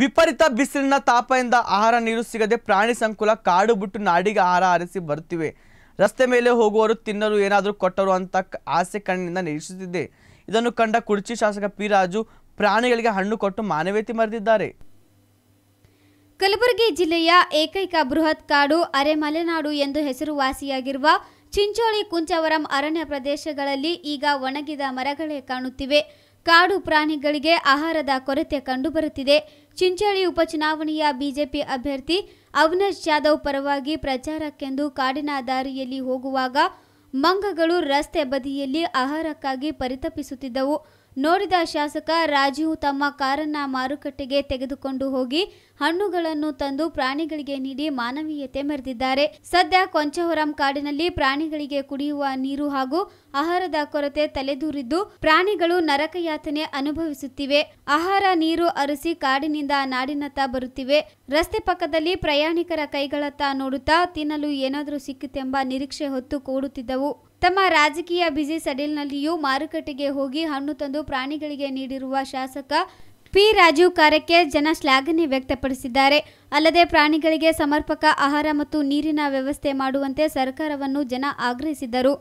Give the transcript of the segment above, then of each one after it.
ವಿಪರೀತ ಬಿಸಿಲಿನ ತಾಪದಿಂದ ಆಹಾರ ನೀರು ಸಿಗದೆ ಪ್ರಾಣಿ ಸಂಕುಲ ಕಾಡು ಬಿಟ್ಟು ನಾಡಿಗೆ ಆಹಾರ ಆರಿಸಿ ಬರುತ್ತಿವೆ ರಸ್ತೆ ಮೇಲೆ ಹೋಗುವರು ತಿನ್ನಲು ಏನಾದರೂ ಕೊಟ್ಟರು ಅಂತ ಆಸೆ ಕಣ್ಣಿನಿಂದ ನಿರೀಕ್ಷಿಸುತ್ತಿದೆ ಇದನ್ನು ಕಂಡ ಕುರ್ಚಿ ಶಾಸಕ ಪಿ ರಾಜು ಪ್ರಾಣಿಗಳಿಗೆ ಹಣ್ಣು ಕೊಟ್ಟು ಮಾನವೀಯತೆ ಮರೆದಿದ್ದಾರೆ ಕಲಬುರಗಿ ಜಿಲ್ಲೆಯ ಏಕೈಕ ಬೃಹತ್ ಕಾಡು ಅರೆ ಮಲೆನಾಡು ಎಂದು ಹೆಸರುವಾಸಿಯಾಗಿರುವ ಚಿಂಚೋಳಿ ಕುಂಚವರಂ ಅರಣ್ಯ ಪ್ರದೇಶಗಳಲ್ಲಿ ಈಗ ಒಣಗಿದ ಮರಗಳೇ ಕಾಣುತ್ತಿವೆ ಕಾಡು ಪ್ರಾಣಿಗಳಿಗೆ ಆಹಾರದ ಕೊರತೆ ಕಂಡುಬರುತ್ತಿದೆ ಚಿಂಚೋಳಿ ಉಪಚುನಾವಣೆಯ ಬಿಜೆಪಿ ಅಭ್ಯರ್ಥಿ ಅವಿನಾಶ್ ಜಾಧವ್ ಪರವಾಗಿ ಪ್ರಚಾರಕ್ಕೆಂದು ಕಾಡಿನ ದಾರಿಯಲ್ಲಿ ಹೋಗುವಾಗ ಮಂಗಗಳು ರಸ್ತೆ ಬದಿಯಲ್ಲಿ ಆಹಾರಕ್ಕಾಗಿ ಪರಿತಪಿಸುತ್ತಿದ್ದವು ನೋಡಿದ ಶಾಸಕ ರಾಜೀವ್ ತಮ್ಮ ಕಾರನ್ನ ಮಾರುಕಟ್ಟೆಗೆ ತೆಗೆದುಕೊಂಡು ಹೋಗಿ ಹಣ್ಣುಗಳನ್ನು ತಂದು ಪ್ರಾಣಿಗಳಿಗೆ ನೀಡಿ ಮಾನವೀಯತೆ ಮೆರೆದಿದ್ದಾರೆ ಸದ್ಯ ಕೊಂಚವರಂ ಕಾಡಿನಲ್ಲಿ ಪ್ರಾಣಿಗಳಿಗೆ ಕುಡಿಯುವ ನೀರು ಹಾಗೂ ಆಹಾರದ ಕೊರತೆ ತಲೆದೂರಿದ್ದು ಪ್ರಾಣಿಗಳು ನರಕಯಾತನೆ ಅನುಭವಿಸುತ್ತಿವೆ ಆಹಾರ ನೀರು ಅರಸಿ ಕಾಡಿನಿಂದ ನಾಡಿನತ್ತ ಬರುತ್ತಿವೆ ರಸ್ತೆ ಪಕ್ಕದಲ್ಲಿ ಪ್ರಯಾಣಿಕರ ಕೈಗಳತ್ತ ನೋಡುತ್ತಾ ತಿನ್ನಲು ಏನಾದರೂ ಸಿಕ್ಕಿತೆಂಬ ನಿರೀಕ್ಷೆ ಹೊತ್ತು ಕೂಡುತ್ತಿದ್ದವು ತಮ್ಮ ರಾಜಕೀಯ ಬ್ಯುಸಿ ಸಡಿಲ್ನಲ್ಲಿಯೂ ಮಾರುಕಟ್ಟೆಗೆ ಹೋಗಿ ಹಣ್ಣು ತಂದು ಪ್ರಾಣಿಗಳಿಗೆ ನೀಡಿರುವ ಶಾಸಕ ಪಿ ರಾಜು ಕಾರ್ಯಕ್ಕೆ ಜನ ಶ್ಲಾಘನೆ ವ್ಯಕ್ತಪಡಿಸಿದ್ದಾರೆ ಅಲ್ಲದೆ ಪ್ರಾಣಿಗಳಿಗೆ ಸಮರ್ಪಕ ಆಹಾರ ಮತ್ತು ನೀರಿನ ವ್ಯವಸ್ಥೆ ಮಾಡುವಂತೆ ಸರ್ಕಾರವನ್ನು ಜನ ಆಗ್ರಹಿಸಿದರು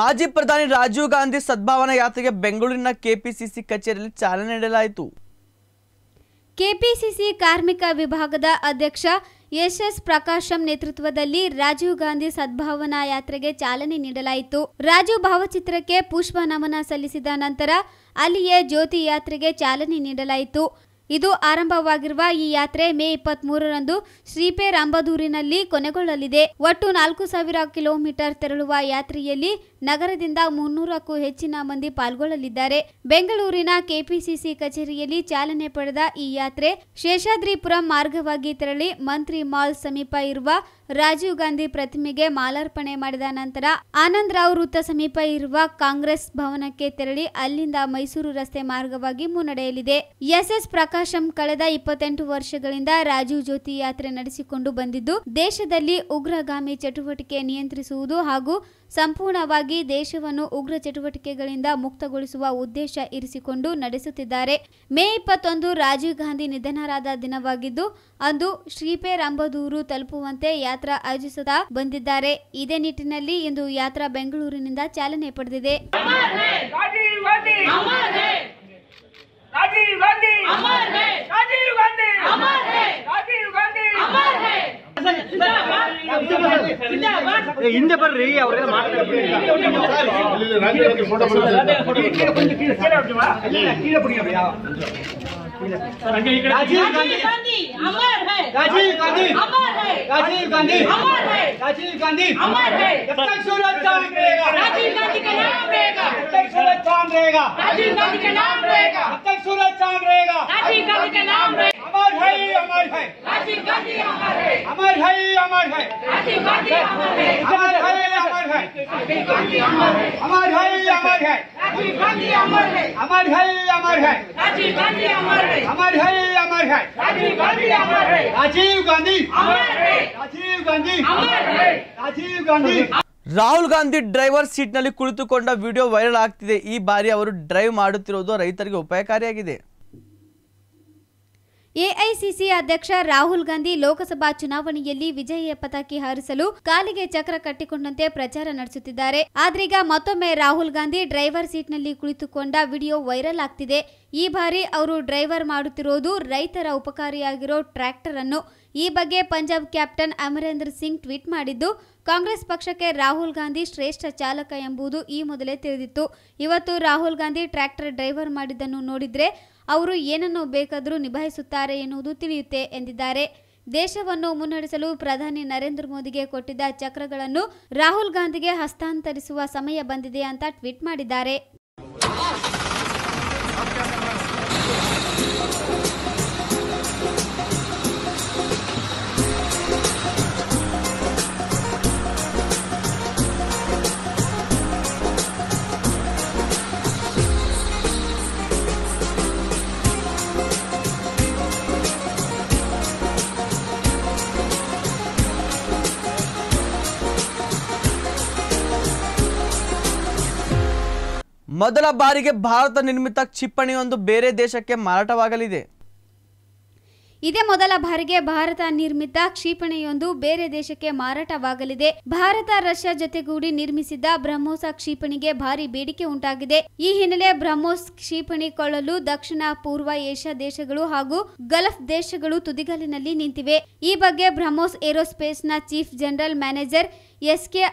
ಮಾಜಿ ಪ್ರಧಾನಿ ರಾಜೀವ್ ಗಾಂಧಿ ಸದ್ಭಾವನಾ ಯಾತ್ರೆಗೆ ಬೆಂಗಳೂರಿನ ಕೆಪಿಸಿಸಿ ಕಚೇರಿಯಲ್ಲಿ ಚಾಲನೆ ನೀಡಲಾಯಿತು ಕೆಪಿಸಿಸಿ ಕಾರ್ಮಿಕ ವಿಭಾಗದ ಅಧ್ಯಕ್ಷ ಎಸ್ ಎಸ್ ಪ್ರಕಾಶಂ ನೇತೃತ್ವದಲ್ಲಿ ರಾಜೀವ್ ಗಾಂಧಿ ಸದ್ಭಾವನಾ ಯಾತ್ರೆಗೆ ಚಾಲನೆ ನೀಡಲಾಯಿತು ರಾಜೀವ್ ಭಾವಚಿತ್ರಕ್ಕೆ ಪುಷ್ಪ ನಮನ ಸಲ್ಲಿಸಿದ ನಂತರ ಅಲ್ಲಿಯೇ ಜ್ಯೋತಿ ಯಾತ್ರೆಗೆ ಚಾಲನೆ ನೀಡಲಾಯಿತು ಇದು ಆರಂಭವಾಗಿರುವ ಈ ಯಾತ್ರೆ ಮೇ ಇಪ್ಪತ್ತ್ ಮೂರರಂದು ಶ್ರೀಪೇ ಕೊನೆಗೊಳ್ಳಲಿದೆ ಒಟ್ಟು ನಾಲ್ಕು ಸಾವಿರ ಕಿಲೋಮೀಟರ್ ತೆರಳುವ ಯಾತ್ರೆಯಲ್ಲಿ ನಗರದಿಂದ ಮುನ್ನೂರಕ್ಕೂ ಹೆಚ್ಚಿನ ಮಂದಿ ಪಾಲ್ಗೊಳ್ಳಲಿದ್ದಾರೆ ಬೆಂಗಳೂರಿನ ಕೆಪಿಸಿಸಿ ಕಚೇರಿಯಲ್ಲಿ ಚಾಲನೆ ಪಡೆದ ಈ ಯಾತ್ರೆ ಶೇಷಾದ್ರಿಪುರಂ ಮಾರ್ಗವಾಗಿ ತೆರಳಿ ಮಂತ್ರಿ ಮಾಲ್ ಸಮೀಪ ಇರುವ ರಾಜೀವ್ ಗಾಂಧಿ ಪ್ರತಿಮೆಗೆ ಮಾಲಾರ್ಪಣೆ ಮಾಡಿದ ನಂತರ ಆನಂದ್ ರಾವ್ ವೃತ್ತ ಸಮೀಪ ಇರುವ ಕಾಂಗ್ರೆಸ್ ಭವನಕ್ಕೆ ತೆರಳಿ ಅಲ್ಲಿಂದ ಮೈಸೂರು ರಸ್ತೆ ಮಾರ್ಗವಾಗಿ ಮುನ್ನಡೆಯಲಿದೆ ಎಸ್ಎಸ್ ಪ್ರಕಾಶಂ ಕಳೆದ ಇಪ್ಪತ್ತೆಂಟು ವರ್ಷಗಳಿಂದ ರಾಜೀವ್ ಜ್ಯೋತಿ ಯಾತ್ರೆ ನಡೆಸಿಕೊಂಡು ಬಂದಿದ್ದು ದೇಶದಲ್ಲಿ ಉಗ್ರಗಾಮಿ ಚಟುವಟಿಕೆ ನಿಯಂತ್ರಿಸುವುದು ಹಾಗೂ ಸಂಪೂರ್ಣವಾಗಿ ದೇಶವನ್ನು ಉಗ್ರ ಚಟುವಟಿಕೆಗಳಿಂದ ಮುಕ್ತಗೊಳಿಸುವ ಉದ್ದೇಶ ಇರಿಸಿಕೊಂಡು ನಡೆಸುತ್ತಿದ್ದಾರೆ ಮೇ ಇಪ್ಪತ್ತೊಂದು ರಾಜೀವ್ ಗಾಂಧಿ ನಿಧನರಾದ ದಿನವಾಗಿದ್ದು ಅಂದು ಶ್ರೀಪೇರಂಬದೂರು ತಲುಪುವಂತೆ ಯಾತ್ರಾ ಆಯೋಜಿಸುತ್ತಾ ಬಂದಿದ್ದಾರೆ ಇದೇ ನಿಟ್ಟಿನಲ್ಲಿ ಇಂದು ಯಾತ್ರಾ ಬೆಂಗಳೂರಿನಿಂದ ಚಾಲನೆ ಪಡೆದಿದೆ ರಾಜೀವ್ ಹಿಂದೆ ಬರ್ರಿ राजीव गांधी राजीव गांधी राजीव गांधी राजीव गांधी सूरज चांद रहेगा राजीव गांधी का नाम रहेगा सूरज चांद रहेगा राजीव गांधी का नाम रहेगा सूरज चांद रहेगा राजीव गांधी का ರಾಹುಲ್ ಗಾಂಧಿ ಡ್ರೈವರ್ ಸೀಟ್ನಲ್ಲಿ ಕುಳಿತುಕೊಂಡ ವಿಡಿಯೋ ವೈರಲ್ ಆಗ್ತಿದೆ ಈ ಬಾರಿ ಅವರು ಡ್ರೈವ್ ಮಾಡುತ್ತಿರುವುದು ರೈತರಿಗೆ ಉಪಾಯಕಾರಿಯಾಗಿದೆ ಎಐಸಿಸಿ ಅಧ್ಯಕ್ಷ ರಾಹುಲ್ ಗಾಂಧಿ ಲೋಕಸಭಾ ಚುನಾವಣೆಯಲ್ಲಿ ವಿಜಯ ಪತಾಕಿ ಹಾರಿಸಲು ಕಾಲಿಗೆ ಚಕ್ರ ಕಟ್ಟಿಕೊಂಡಂತೆ ಪ್ರಚಾರ ನಡೆಸುತ್ತಿದ್ದಾರೆ ಆದ್ರೀಗ ಮತ್ತೊಮ್ಮೆ ರಾಹುಲ್ ಗಾಂಧಿ ಡ್ರೈವರ್ ಸೀಟ್ನಲ್ಲಿ ಕುಳಿತುಕೊಂಡ ವಿಡಿಯೋ ವೈರಲ್ ಆಗ್ತಿದೆ ಈ ಬಾರಿ ಅವರು ಡ್ರೈವರ್ ಮಾಡುತ್ತಿರುವುದು ರೈತರ ಉಪಕಾರಿಯಾಗಿರೋ ಟ್ರ್ಯಾಕ್ಟರ್ ಅನ್ನು ಈ ಬಗ್ಗೆ ಪಂಜಾಬ್ ಕ್ಯಾಪ್ಟನ್ ಅಮರೇಂದ್ರ ಸಿಂಗ್ ಟ್ವೀಟ್ ಮಾಡಿದ್ದು ಕಾಂಗ್ರೆಸ್ ಪಕ್ಷಕ್ಕೆ ರಾಹುಲ್ ಗಾಂಧಿ ಶ್ರೇಷ್ಠ ಚಾಲಕ ಎಂಬುದು ಈ ಮೊದಲೇ ತಿಳಿದಿತ್ತು ಇವತ್ತು ರಾಹುಲ್ ಗಾಂಧಿ ಟ್ರ್ಯಾಕ್ಟರ್ ಡ್ರೈವರ್ ಮಾಡಿದ್ದನ್ನು ನೋಡಿದ್ರೆ ಅವರು ಏನನ್ನು ಬೇಕಾದರೂ ನಿಭಾಯಿಸುತ್ತಾರೆ ಎನ್ನುವುದು ತಿಳಿಯುತ್ತೆ ಎಂದಿದ್ದಾರೆ ದೇಶವನ್ನು ಮುನ್ನಡೆಸಲು ಪ್ರಧಾನಿ ನರೇಂದ್ರ ಮೋದಿಗೆ ಕೊಟ್ಟಿದ್ದ ಚಕ್ರಗಳನ್ನು ರಾಹುಲ್ ಗಾಂಧಿಗೆ ಹಸ್ತಾಂತರಿಸುವ ಸಮಯ ಬಂದಿದೆ ಅಂತ ಟ್ವೀಟ್ ಮಾಡಿದ್ದಾರೆ ಮೊದಲ ಬಾರಿಗೆ ಭಾರತ ನಿರ್ಮಿತ ಕ್ಷಿಪಣಿಯೊಂದು ಬೇರೆ ದೇಶಕ್ಕೆ ಮಾರಾಟವಾಗಲಿದೆ ಇದೇ ಮೊದಲ ಬಾರಿಗೆ ಭಾರತ ನಿರ್ಮಿತ ಕ್ಷಿಪಣಿಯೊಂದು ಬೇರೆ ದೇಶಕ್ಕೆ ಮಾರಾಟವಾಗಲಿದೆ ಭಾರತ ರಷ್ಯಾ ಜೊತೆಗೂಡಿ ನಿರ್ಮಿಸಿದ್ದ ಬ್ರಹ್ಮೋಸ ಕ್ಷಿಪಣಿಗೆ ಭಾರಿ ಬೇಡಿಕೆ ಉಂಟಾಗಿದೆ ಈ ಹಿನ್ನೆಲೆ ಬ್ರಹ್ಮೋಸ್ ಕ್ಷಿಪಣಿ ಕೊಳ್ಳಲು ದಕ್ಷಿಣ ಪೂರ್ವ ಏಷ್ಯಾ ದೇಶಗಳು ಹಾಗೂ ಗಲ್ಫ್ ದೇಶಗಳು ತುದಿಗಾಲಿನಲ್ಲಿ ನಿಂತಿವೆ ಈ ಬಗ್ಗೆ ಬ್ರಹ್ಮೋಸ್ ಏರೋಸ್ಪೇಸ್ನ chief general manager S K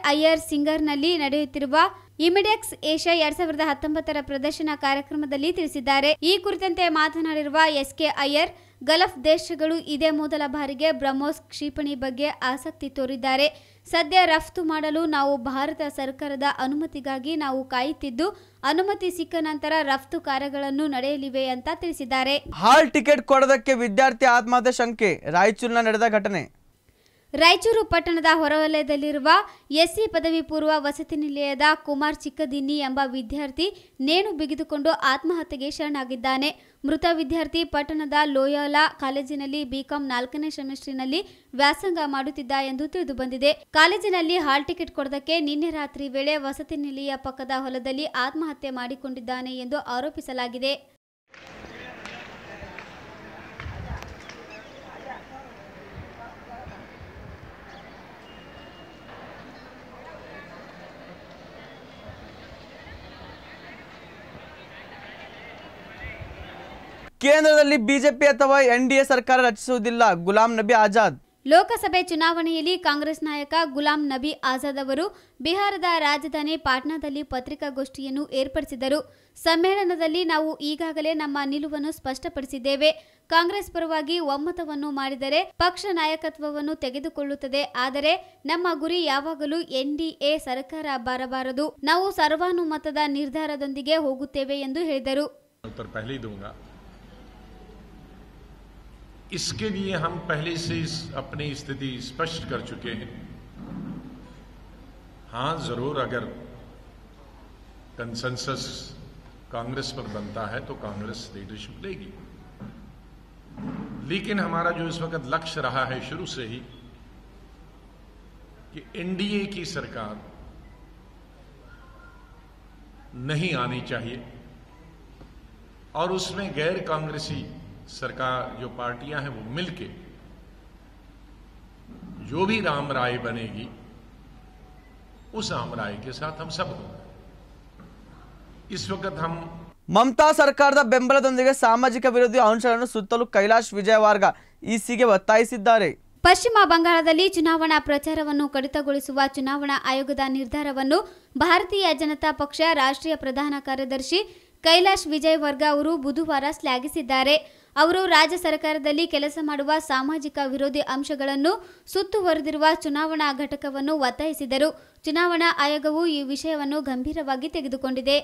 ಸಿಂಗರ್ನಲ್ಲಿ ನಡೆಯುತ್ತಿರುವ ಇಮಿಡೆಕ್ಸ್ ಏಷ್ಯಾ ಎರಡ್ ಸಾವಿರದ ಹತ್ತೊಂಬತ್ತರ ಪ್ರದರ್ಶನ ಕಾರ್ಯಕ್ರಮದಲ್ಲಿ ತಿಳಿಸಿದ್ದಾರೆ ಈ ಕುರಿತಂತೆ ಮಾತನಾಡಿರುವ ಎಸ್ ಕೆ ಗಲಫ್ ದೇಶಗಳು ಇದೇ ಮೊದಲ ಬಾರಿಗೆ ಬ್ರಹ್ಮೋಸ್ ಕ್ಷಿಪಣಿ ಬಗ್ಗೆ ಆಸಕ್ತಿ ತೋರಿದ್ದಾರೆ ಸದ್ಯ ರಫ್ತು ಮಾಡಲು ನಾವು ಭಾರತ ಸರ್ಕಾರದ ಅನುಮತಿಗಾಗಿ ನಾವು ಕಾಯುತ್ತಿದ್ದು ಅನುಮತಿ ಸಿಕ್ಕ ನಂತರ ರಫ್ತು ಕಾರ್ಯಗಳನ್ನು ನಡೆಯಲಿವೆ ಅಂತ ತಿಳಿಸಿದ್ದಾರೆ ಹಾಲ್ ಟಿಕೆಟ್ ಕೊಡೋದಕ್ಕೆ ವಿದ್ಯಾರ್ಥಿ ಆತ್ಮಹತ್ಯೆ ಶಂಕೆ ರಾಯಚೂರಿನ ನಡೆದ ಘಟನೆ ರಾಯಚೂರು ಪಟ್ಟಣದ ಹೊರವಲಯದಲ್ಲಿರುವ ಎಸ್ಸಿ ಪದವಿ ಪೂರ್ವ ವಸತಿ ನಿಲಯದ ಕುಮಾರ್ ಚಿಕ್ಕದಿನ್ನಿ ಎಂಬ ವಿದ್ಯಾರ್ಥಿ ನೇಣು ಬಿಗಿದುಕೊಂಡು ಆತ್ಮಹತ್ಯೆಗೆ ಶರಣಾಗಿದ್ದಾನೆ ಮೃತ ವಿದ್ಯಾರ್ಥಿ ಪಟ್ಟಣದ ಲೋಯೋಲಾ ಕಾಲೇಜಿನಲ್ಲಿ ಬಿಕಾಂ ನಾಲ್ಕನೇ ಸೆಮಿಸ್ಟರ್ನಲ್ಲಿ ವ್ಯಾಸಂಗ ಮಾಡುತ್ತಿದ್ದ ಎಂದು ತಿಳಿದುಬಂದಿದೆ ಕಾಲೇಜಿನಲ್ಲಿ ಹಾಲ್ ಟಿಕೆಟ್ ಕೊಡದಕ್ಕೆ ನಿನ್ನೆ ರಾತ್ರಿ ವೇಳೆ ವಸತಿ ನಿಲಯ ಪಕ್ಕದ ಹೊಲದಲ್ಲಿ ಆತ್ಮಹತ್ಯೆ ಮಾಡಿಕೊಂಡಿದ್ದಾನೆ ಎಂದು ಆರೋಪಿಸಲಾಗಿದೆ ಕೇಂದ್ರದಲ್ಲಿ ಬಿಜೆಪಿ ಅಥವಾ ಎನ್ಡಿಎ ಸರ್ಕಾರ ರಚಿಸುವುದಿಲ್ಲ ಗುಲಾಂ ನಬಿ ಆಜಾದ್ ಲೋಕಸಭೆ ಚುನಾವಣೆಯಲ್ಲಿ ಕಾಂಗ್ರೆಸ್ ನಾಯಕ ಗುಲಾಂ ನಬಿ ಆಜಾದ್ ಅವರು ಬಿಹಾರದ ರಾಜಧಾನಿ ಪಾಟ್ನಾದಲ್ಲಿ ಪತ್ರಿಕಾಗೋಷ್ಠಿಯನ್ನು ಏರ್ಪಡಿಸಿದರು ಸಮ್ಮೇಳನದಲ್ಲಿ ನಾವು ಈಗಾಗಲೇ ನಮ್ಮ ನಿಲುವನ್ನು ಸ್ಪಷ್ಟಪಡಿಸಿದ್ದೇವೆ ಕಾಂಗ್ರೆಸ್ ಪರವಾಗಿ ಒಮ್ಮತವನ್ನು ಮಾಡಿದರೆ ಪಕ್ಷ ನಾಯಕತ್ವವನ್ನು ತೆಗೆದುಕೊಳ್ಳುತ್ತದೆ ಆದರೆ ನಮ್ಮ ಗುರಿ ಯಾವಾಗಲೂ ಎನ್ಡಿಎ ಸರ್ಕಾರ ಬರಬಾರದು ನಾವು ಸರ್ವಾನುಮತದ ನಿರ್ಧಾರದೊಂದಿಗೆ ಹೋಗುತ್ತೇವೆ ಎಂದು ಹೇಳಿದರು इसके लिए हम पहले से इस अपनी स्थिति स्पष्ट कर चुके हैं हाँ जरूर अगर कंसेंसस कांग्रेस पर बनता है तो कांग्रेस लीडरशिप लेगी लेकिन हमारा जो इस वक्त लक्ष्य रहा है शुरू से ही कि एनडीए की सरकार नहीं आनी चाहिए और उसमें गैर कांग्रेसी सरकार जो पार्टियां हैं वो मिलके जो भी राम राय बनेगी उस राम राय के साथ हम सब होंगे इस वक्त हम ಮಮತಾ ಸರ್ಕಾರದ ಬೆಂಬಲದೊಂದಿಗೆ ಸಾಮಾಜಿಕ ವಿರೋಧಿ ಅಂಶಗಳನ್ನು ಸುತ್ತಲೂ ಕೈಲಾಶ್ ವಿಜಯವರ್ಗ ಇಸಿಗೆ ಒತ್ತಾಯಿಸಿದ್ದಾರೆ ಪಶ್ಚಿಮ ಬಂಗಾಳದಲ್ಲಿ ಚುನಾವಣಾ ಪ್ರಚಾರವನ್ನು ಕಡಿತಗೊಳಿಸುವ ಚುನಾವಣಾ ಆಯೋಗದ ನಿರ್ಧಾರವನ್ನು ಭಾರತೀಯ ಜನತಾ ಪಕ್ಷ ರಾಷ್ಟ್ರೀಯ ಪ್ರಧಾನ ಕಾರ್ಯದರ್ಶಿ ಕೈಲಾಶ್ ವಿಜಯವರ್ಗ ಅವರು ಬುಧವಾರ ಶ್ಲಾಘಿಸಿದ್ದಾರೆ ಅವರು ರಾಜ್ಯ ಸರ್ಕಾರದಲ್ಲಿ ಕೆಲಸ ಮಾಡುವ ಸಾಮಾಜಿಕ ವಿರೋಧಿ ಅಂಶಗಳನ್ನು ಸುತ್ತುವರೆದಿರುವ ಚುನಾವಣಾ ಘಟಕವನ್ನು ಒತ್ತಾಯಿಸಿದರು ಚುನಾವಣಾ ಆಯೋಗವು ಈ ವಿಷಯವನ್ನು ಗಂಭೀರವಾಗಿ ತೆಗೆದುಕೊಂಡಿದೆ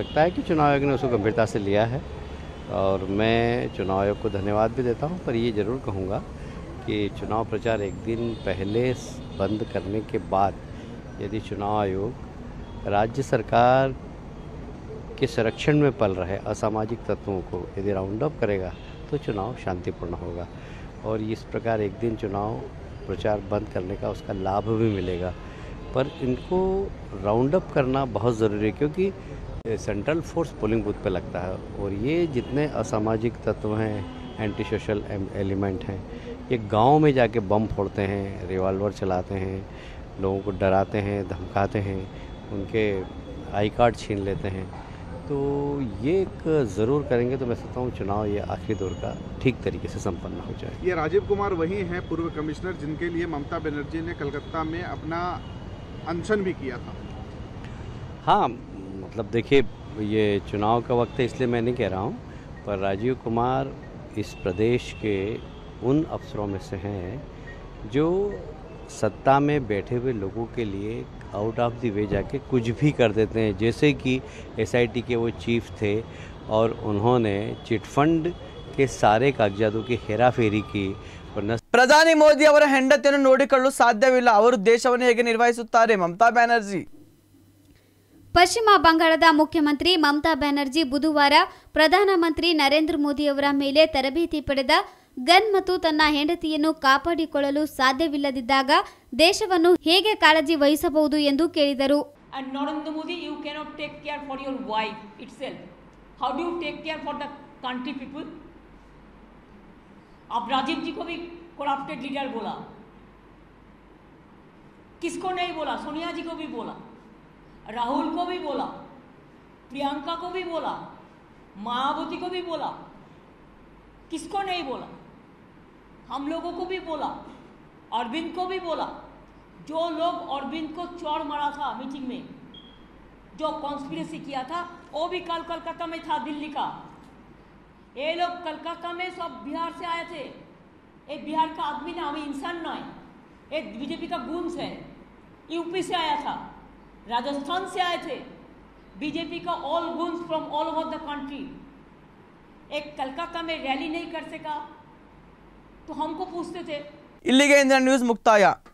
लगता है कि चुनाव आयोग ने गंभीरता से लिया है और मैं चुनाव आयोग को धन्यवाद भी देता हूं पर ये ज़रूर कहूंगा कि चुनाव प्रचार एक दिन पहले बंद करने के बाद यदि चुनाव आयोग राज्य सरकार के संरक्षण में पल रहे असामाजिक तत्वों को यदि राउंड अप करेगा तो चुनाव शांतिपूर्ण होगा और इस प्रकार एक दिन चुनाव प्रचार बंद करने का उसका लाभ भी मिलेगा पर इनको राउंड अप करना बहुत ज़रूरी है क्योंकि सेंट्रल फोर्स पोलिंग बूथ पे लगता है और ये जितने असामाजिक तत्व हैं एंटी सोशल एलिमेंट हैं ये गांव में जाके बम फोड़ते हैं रिवॉल्वर चलाते हैं लोगों को डराते हैं धमकाते हैं उनके आई कार्ड छीन लेते हैं तो ये एक ज़रूर करेंगे तो मैं सोचता हूँ चुनाव ये आखिरी दौर का ठीक तरीके से संपन्न हो जाए ये राजीव कुमार वही हैं पूर्व कमिश्नर जिनके लिए ममता बनर्जी ने कलकत्ता में अपना अनशन भी किया था हाँ मतलब देखिए ये चुनाव का वक्त है इसलिए मैं नहीं कह रहा हूँ पर राजीव कुमार इस प्रदेश के उन अफसरों में से हैं जो सत्ता में बैठे हुए लोगों के लिए आउट ऑफ दी वे जाके कुछ भी कर देते हैं जैसे कि एसआईटी के वो चीफ थे और उन्होंने चिटफंड के सारे कागजातों की हेराफेरी की प्रधान मोदी नोड़कू सा देश निर्वहारे ममता बनर्जी पश्चिम बंगा मुख्यमंत्री ममता बनर्जी बुधवार प्रधानमंत्री नरेंद्र मोदी मेले तरबे पड़े ಗನ್ ಮತ್ತು ತನ್ನ ಹೆಂಡತಿಯನ್ನು ಕಾಪಾಡಿಕೊಳ್ಳಲು ಸಾಧ್ಯವಿಲ್ಲದಿದ್ದಾಗ ದೇಶವನ್ನು ಹೇಗೆ ಕಾಳಜಿ ವಹಿಸಬಹುದು ಎಂದು ಕೇಳಿದರು And Modi Modi, you cannot take care for your हम लोगों को भी बोला अरविंद को भी बोला जो लोग अरविंद को चौड़ मारा था मीटिंग में जो कॉन्स्पिरसी किया था वो भी कल कलकत्ता में था दिल्ली का ये लोग कलकत्ता में सब बिहार से आए थे ये बिहार का आदमी ना हमें इंसान ना है एक बीजेपी का गुंस है यूपी से आया था राजस्थान से आए थे बीजेपी का all goons from all over the country एक कलकत्ता में रैली नहीं कर सका तो हमको पूछते थे इलीगेंद्र न्यूज़ मुक्ताया